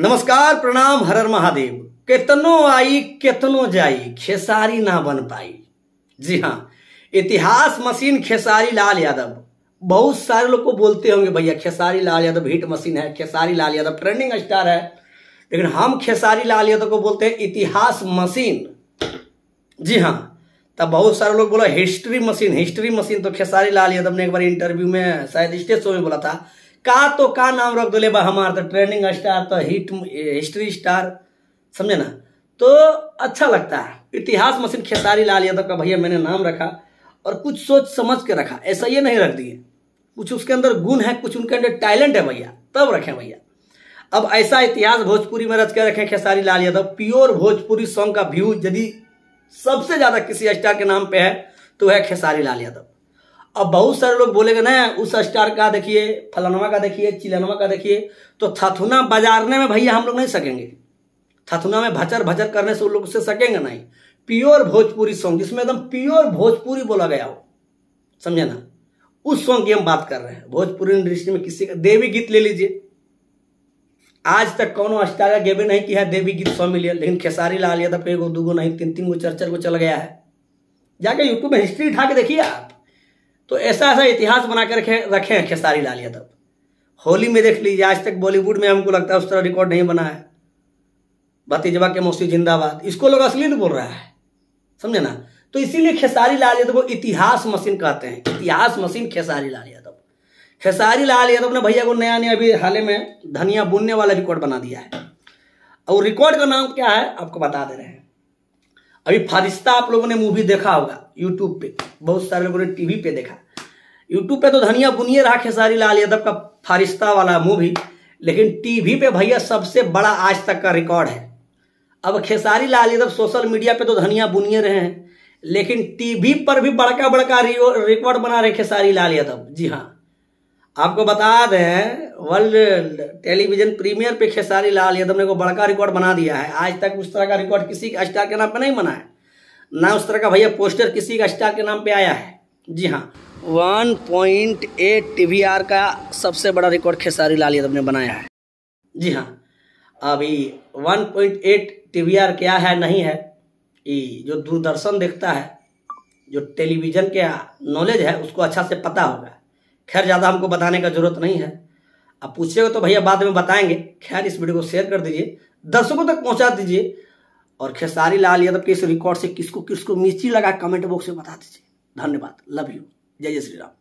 नमस्कार प्रणाम हर महादेव कितनो आई कितनो जाई खेसारी ना बन पाई जी हाँ इतिहास मशीन खेसारी लाल यादव बहुत सारे लोग को बोलते होंगे भैया खेसारी लाल यादव हिट मशीन है खेसारी लाल यादव ट्रेंडिंग स्टार है लेकिन हम खेसारी लाल यादव को बोलते हैं इतिहास मशीन जी हाँ तब बहुत सारे लोग बोला हिस्ट्री मशीन हिस्ट्री मशीन तो खेसारी लाल यादव ने एक बार इंटरव्यू में शायद स्टेज शो में बोला था का तो का नाम रख दो बा हमार तो ट्रेंडिंग स्टार तो हिट हिस्ट्री स्टार समझे ना तो अच्छा लगता है इतिहास मशीन खेसारी लाल यादव का भैया मैंने नाम रखा और कुछ सोच समझ के रखा ऐसा ये नहीं रख दिए कुछ उसके अंदर गुण है कुछ उनके अंदर टैलेंट है भैया तब रखें भैया अब ऐसा इतिहास भोजपुरी में रच के रखें खेसारी लाल यादव प्योर भोजपुरी सॉन्ग का व्यू यदि सबसे ज्यादा किसी स्टार के नाम पे है तो है खेसारी लाल यादव अब बहुत सारे लोग बोलेगा ना उस स्टार का देखिए फलानवा का देखिए चिलनवा का देखिए तो थथुना बजारने में भैया हम लोग नहीं सकेंगे थथुना में भचर भचर करने से उन लोग उससे सकेंगे नहीं प्योर भोजपुरी सॉन्ग जिसमें एकदम प्योर भोजपुरी बोला गया हो समझे ना उस सॉन्ग की हम बात कर रहे हैं भोजपुरी इंडस्ट्री में किसी का देवी गीत ले लीजिए आज तक कौन स्टार गेबे नहीं किया है देवी गीत सौ मिलियन लेकिन खेसारी लाल यादव एगो दूगो नहीं तीन तीन गो चर चर गो चल गया है जाके यूट्यूब में हिस्ट्री उठा के देखिए आप तो ऐसा ऐसा इतिहास बना के रखे रखे हैं खेसारी लाल यादव होली में देख लीजिए आज तक बॉलीवुड में हमको लगता है उस तरह रिकॉर्ड नहीं बना है भतीजवा के मौसी जिंदाबाद इसको लोग असली बोल रहा है समझे ना तो इसीलिए खेसारी लाल यादव को इतिहास मशीन कहते हैं इतिहास मशीन खेसारी लाल यादव खेसारी लाल यादव ने भैया को नया नया अभी हाल ही में धनिया बुनने वाला रिकॉर्ड बना दिया है और रिकॉर्ड का नाम क्या है आपको बता दे रहे हैं अभी फरिश्ता आप लोगों ने मूवी देखा होगा यूट्यूब पे बहुत सारे लोगों ने टीवी पे देखा यूट्यूब पे तो धनिया बुनिए रहा खेसारी लाल यादव का फरिश्ता वाला मूवी लेकिन टीवी पे भैया सबसे बड़ा आज तक का रिकॉर्ड है अब खेसारी लाल यादव सोशल मीडिया पे तो धनिया बुनिए रहे हैं लेकिन टीवी पर भी बड़का बड़का रिकॉर्ड बना रहे खेसारी लाल यादव जी हाँ आपको बता दें वर्ल्ड टेलीविजन प्रीमियर पे खेसारी लाल यादव ने को बड़का रिकॉर्ड बना दिया है आज तक उस तरह का रिकॉर्ड किसी स्टार के नाम पे नहीं बना है ना उस तरह का भैया पोस्टर किसी का स्टार के नाम पे आया है जी हाँ वन पॉइंट एट टी का सबसे बड़ा रिकॉर्ड खेसारी लाल यादव ने बनाया है जी हाँ अभी वन पॉइंट एट टी क्या है नहीं है ये जो दूरदर्शन देखता है जो टेलीविज़न के नॉलेज है उसको अच्छा से पता होगा खैर ज़्यादा हमको बताने का ज़रूरत नहीं है अब पूछेगा तो भैया बाद में बताएंगे खैर इस वीडियो को शेयर कर दीजिए दर्शकों तक पहुंचा दीजिए और खेसारी लाल यादव के इस रिकॉर्ड से किसको किसको मिर्ची लगा कमेंट बॉक्स में बता दीजिए धन्यवाद लव यू जय जय श्री राम